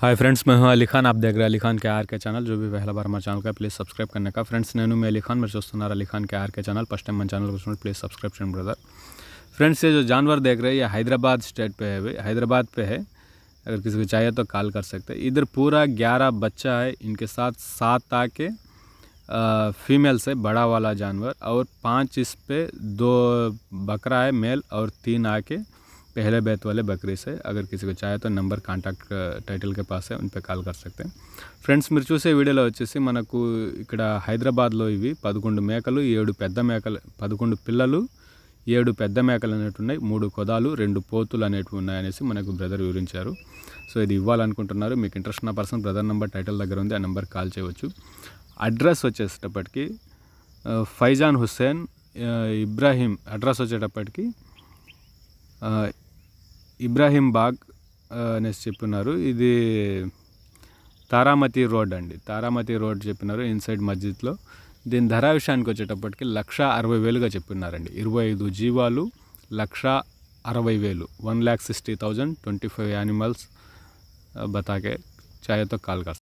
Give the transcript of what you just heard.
hi friends मैं हूँ अली खान आप देख रहे हैं Ali Khan K R K channel जो भी पहला बार हमारे चैनल का प्लीज़ सब्सक्राइब करने का फ्रेंड्स नैनो मैं अली खान मेरे दोस्तनार Ali Khan K R K channel first time मन चैनल को प्लीज़ सब्सक्रिप्शन ब्रदर फ्रेंड्स ये जो जानवर देख रहे हैं ये हैदराबाद स्टेट पर है हैदराबाद पर है अगर किसी को चाहिए तो कॉल कर सकते हैं इधर पूरा ग्यारह बच्चा है इनके साथ सात आके फीमेल से बड़ा वाला जानवर और पाँच इस पर दो बकरा है मेल और तीन आके पहले बैत वाले बकरे से अगर किसी को चाहिए तो నెంబర్ కాంటాక్ట్ టైటిల్ కే పాస్ ఉన్ పే కాల్ కర్ సక్తే ఫ్రెండ్స్ మీరు చూసే వీడియోలో వచ్చేసి మనకు ఇక్కడ హైదరాబాద్లో ఇవి పదకొండు మేకలు ఏడు పెద్ద మేకలు పదకొండు పిల్లలు ఏడు పెద్ద మేకలు అనేవి ఉన్నాయి మూడు కొదాలు రెండు పోతులు అనేటివి ఉన్నాయనేసి మనకు బ్రదర్ వివరించారు సో ఇది ఇవ్వాలనుకుంటున్నారు మీకు ఇంట్రెస్ట్ ఉన్న పర్సన్ బ్రదర్ నెంబర్ టైటిల్ దగ్గర ఉంది ఆ నెంబర్ కాల్ చేయవచ్చు అడ్రస్ వచ్చేటప్పటికి ఫైజాన్ హుస్సేన్ ఇబ్రాహీం అడ్రస్ వచ్చేటప్పటికి ఇబ్రాహీం బాగ్ అనేసి చెప్పినారు ఇది తారామతి రోడ్ అండి తారామతి రోడ్ చెప్పినారు ఇన్సైడ్ మస్జిద్లో దీని ధర విషయానికి వచ్చేటప్పటికి లక్ష అరవై వేలుగా చెప్పినారండి ఇరవై ఐదు జీవాలు లక్ష అరవై వేలు one lakh sixty thousand twenty five animals బతాకే కాల్ కాల్గా